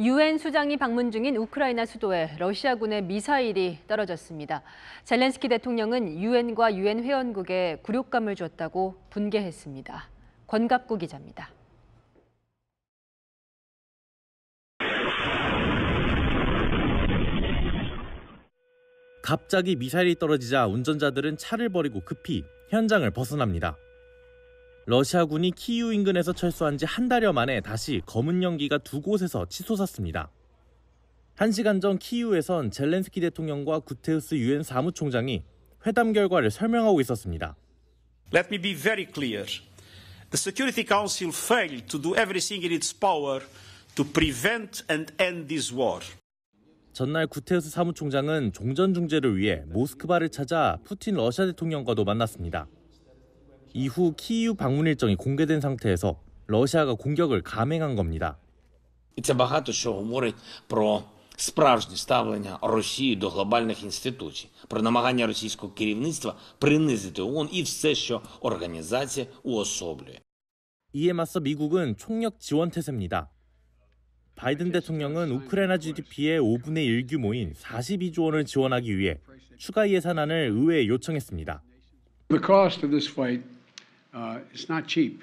유엔 수장이 방문 중인 우크라이나 수도에 러시아군의 미사일이 떨어졌습니다. 젤렌스키 대통령은 유엔과 유엔 회원국에 굴욕감을 줬다고 분개했습니다. 권갑구 기자입니다. 갑자기 미사일이 떨어지자 운전자들은 차를 버리고 급히 현장을 벗어납니다. 러시아군이 키이우 인근에서 철수한 지 한 달여 만에 다시 검은 연기가 두 곳에서 치솟았습니다. 1시간 전 키이우에선 젤렌스키 대통령과 구테우스 유엔 사무총장이 회담 결과를 설명하고 있었습니다. Let me be very clear. The Security Council failed to do everything in its power to prevent and end this war. 전날 구테우스 사무총장은 종전 중재를 위해 모스크바를 찾아 푸틴 러시아 대통령과도 만났습니다. 이후 키이우 방문 일정이 공개된 상태에서 러시아가 공격을 감행한 겁니다. Це багато що говорить про справжнє ставлення Росії до глобальних інституцій, про намагання російського керівництва принизити ООН і все, що організація уособлює. 이에 맞서 미국은 총력 지원 태세입니다. 바이든 대통령은 우크라이나 GDP의 5분의 1 규모인 42조 원을 지원하기 위해 추가 예산안을 의회에 요청했습니다. The cost of this fight It's not cheap.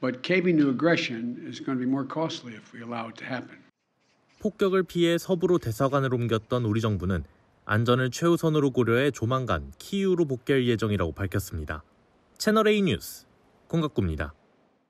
But caving to aggression is going to be more costly if we allow it to happen. 폭격을 피해 서부로 대사관을 옮겼던 우리 정부는 안전을 최우선으로 고려해 조만간 키이우로 복귀할 예정이라고 밝혔습니다. 채널A 뉴스 공각구입니다.